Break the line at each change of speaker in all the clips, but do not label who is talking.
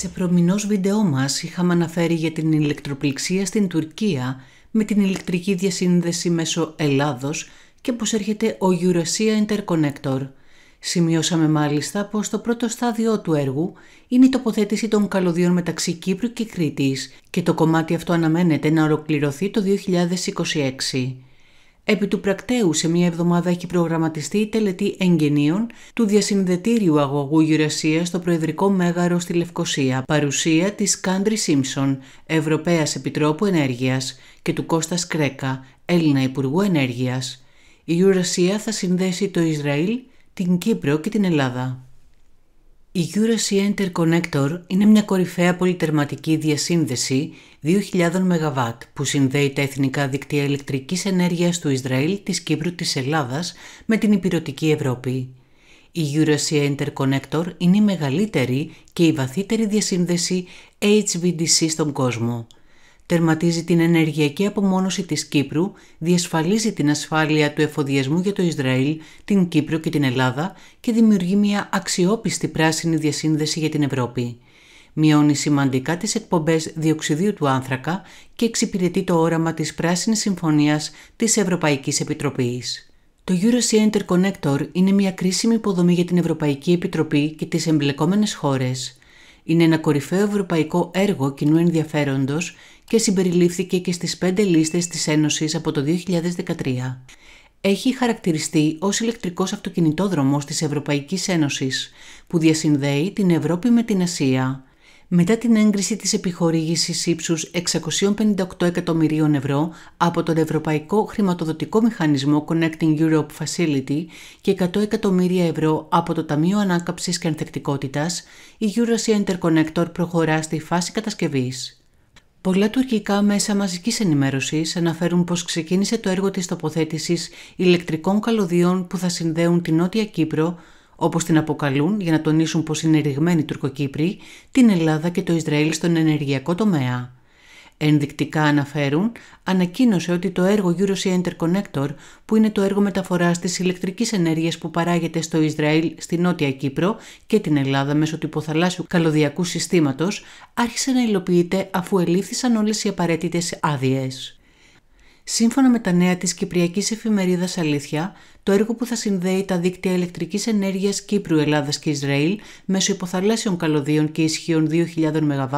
Σε προμηνός βίντεό μας είχαμε αναφέρει για την ηλεκτροπληξία στην Τουρκία με την ηλεκτρική διασύνδεση μέσω Ελλάδος και πως έρχεται ο Eurasia Interconnector. Σημειώσαμε μάλιστα πως το πρώτο στάδιο του έργου είναι η τοποθέτηση των καλωδίων μεταξύ Κύπρου και Κρήτης και το κομμάτι αυτό αναμένεται να ολοκληρωθεί το 2026. Επί του πρακτέου σε μία εβδομάδα έχει προγραμματιστεί η τελετή εγγενείων του διασυνδετήριου αγωγού Γιουρασίας στο Προεδρικό Μέγαρο στη Λευκοσία, παρουσία της Κάντρι Σίμψον, Ευρωπαίας Επιτρόπου Ενέργειας και του Κώστα Κρέκα, Έλληνα Υπουργού Ενέργειας. Η Γιουρασία θα συνδέσει το Ισραήλ, την Κύπρο και την Ελλάδα. Η Eurasia Interconnector είναι μια κορυφαία πολυτερματική διασύνδεση 2.000 MW που συνδέει τα εθνικά δίκτυα ηλεκτρικής ενέργειας του Ισραήλ, της Κύπρου, της Ελλάδας με την υπηρετική Ευρώπη. Η Eurasia Interconnector είναι η μεγαλύτερη και η βαθύτερη διασύνδεση HVDC στον κόσμο – τερματίζει την ενεργειακή απομόνωση της Κύπρου, διασφαλίζει την ασφάλεια του εφοδιασμού για το Ισραήλ, την Κύπρο και την Ελλάδα και δημιουργεί μια αξιόπιστη πράσινη διασύνδεση για την Ευρώπη. Μειώνει σημαντικά τις εκπομπές διοξιδίου του άνθρακα και εξυπηρετεί το όραμα της Πράσινης Συμφωνίας της Ευρωπαϊκής Επιτροπής. Το Eurosea Interconnector είναι μια κρίσιμη υποδομή για την Ευρωπαϊκή Επιτροπή και τις εμπλεκόμενες χώρες. Είναι ένα κορυφαίο ευρωπαϊκό έργο κοινού ενδιαφέροντος και συμπεριλήφθηκε και στις πέντε λίστες της Ένωσης από το 2013. Έχει χαρακτηριστεί ως ηλεκτρικός αυτοκινητόδρομος της Ευρωπαϊκής Ένωσης, που διασυνδέει την Ευρώπη με την Ασία. Μετά την έγκριση της επιχορήγησης ύψους 658 εκατομμυρίων ευρώ από τον Ευρωπαϊκό Χρηματοδοτικό Μηχανισμό Connecting Europe Facility και 100 εκατομμύρια ευρώ από το Ταμείο Ανάκαψης και Ανθεκτικότητας, η Eurasia Interconnector προχωρά στη φάση κατασκευής. Πολλά τουρκικά μέσα μαζικής ενημέρωσης αναφέρουν πως ξεκίνησε το έργο της τοποθέτησης ηλεκτρικών καλωδιών που θα συνδέουν την Νότια Κύπρο, όπως την αποκαλούν για να τονίσουν πως είναι ρηγμένοι Τουρκοκύπροι, την Ελλάδα και το Ισραήλ στον ενεργειακό τομέα ενδεικτικά αναφέρουν, ανακοίνωσε ότι το έργο Eurosea Interconnector, που είναι το έργο μεταφοράς της ηλεκτρικής ενέργειας που παράγεται στο Ισραήλ, στη Νότια Κύπρο και την Ελλάδα μέσω του υποθαλάσσιου καλωδιακού συστήματος, άρχισε να υλοποιείται αφού ελήφθησαν όλες οι απαραίτητες άδειες. Σύμφωνα με τα νέα της Κυπριακής Εφημερίδας Αλήθεια, το έργο που θα συνδέει τα δίκτυα ηλεκτρικής ενέργειας Κύπρου, Ελλάδας και Ισραήλ μέσω υποθαλάσσιων καλωδίων και ισχύων 2.000 ΜΒ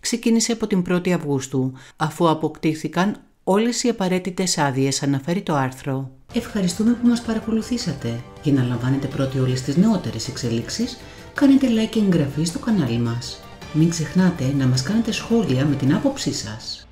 ξεκίνησε από την 1η Αυγούστου, αφού αποκτήθηκαν όλες οι απαραίτητες άδειες, αναφέρει το άρθρο. Ευχαριστούμε που μας παρακολουθήσατε. Για να λαμβάνετε πρώτοι όλες τις νεότερες εξελίξεις, κάνετε like και εγγραφή στο κανάλι μας. Μην ξεχνάτε να μας κάνετε σχόλια με την άποψή σας.